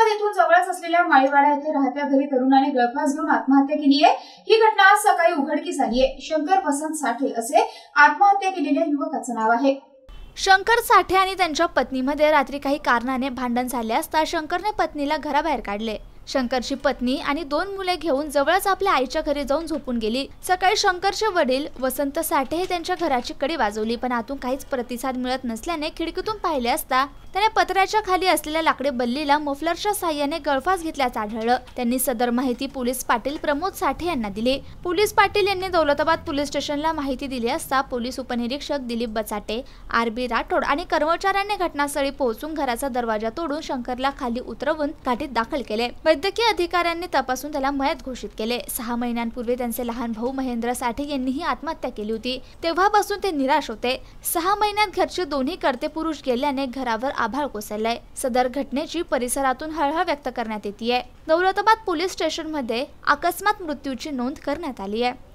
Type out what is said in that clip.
औरंगाबाद येथून जवळच असलेल्या माळीवाडा येथे राहत्या घरी तरुणाने गळफास घेऊन आत्महत्या केली आहे ही घटना आज सकाळी उघडकीस आली आहे शंकर वसंत साठे असे आत्महत्या केलेल्या युवकाचं नाव आहे शंकर साठे आणि त्यांच्या पत्नीमध्ये रात्री काही कारणाने भांडण झाले असता शंकरने पत्नीला घराबाहेर काढले शंकरची पत्नी आणि दोन मुले घेऊन जवळच आपल्या आईच्या घरी जाऊन झोपून गेली सकाळी शंकरचे वडील वसंत साठे हे त्यांच्या घराची कडी वाजवली पण आतून काहीच प्रतिसाद मिळत नसल्याने खिडकीतून पाहिले असता त्याने पत्र्याच्या खाली असलेल्या लाकडी बल्लीला मफलरच्या साह्याने गळफास घेतल्याचं आढळलं त्यांनी सदर माहिती पोलीस पाटील प्रमोद साठे यांना दिली पोलीस पाटील यांनी दौलताबाद पोलीस स्टेशनला माहिती दिली असता पोलीस उपनिरीक्षक दिलीप बचाटे आर बी राठोड आणि कर्मचाऱ्यांनी घटनास्थळी पोहोचून घराचा दरवाजा तोडून शंकरला खाली उतरवून घाटीत दाखल केले वैद्यकीय अधिकाऱ्यांनी तपासून त्याला मयत घोषित केले सहा महिन्यांपूर्वी त्यांचे लहान भाऊ महेंद्र साठे यांनीही आत्महत्या केली होती तेव्हापासून ते निराश होते सहा महिन्यात घरचे दोन्ही कर्ते पुरुष गेल्याने घरावर आभाळ कोसळलंय सदर घटनेची परिसरातून हळहळ व्यक्त करण्यात आहे दौलताबाद पोलीस स्टेशन मध्ये अकस्मात मृत्यूची नोंद करण्यात आली आहे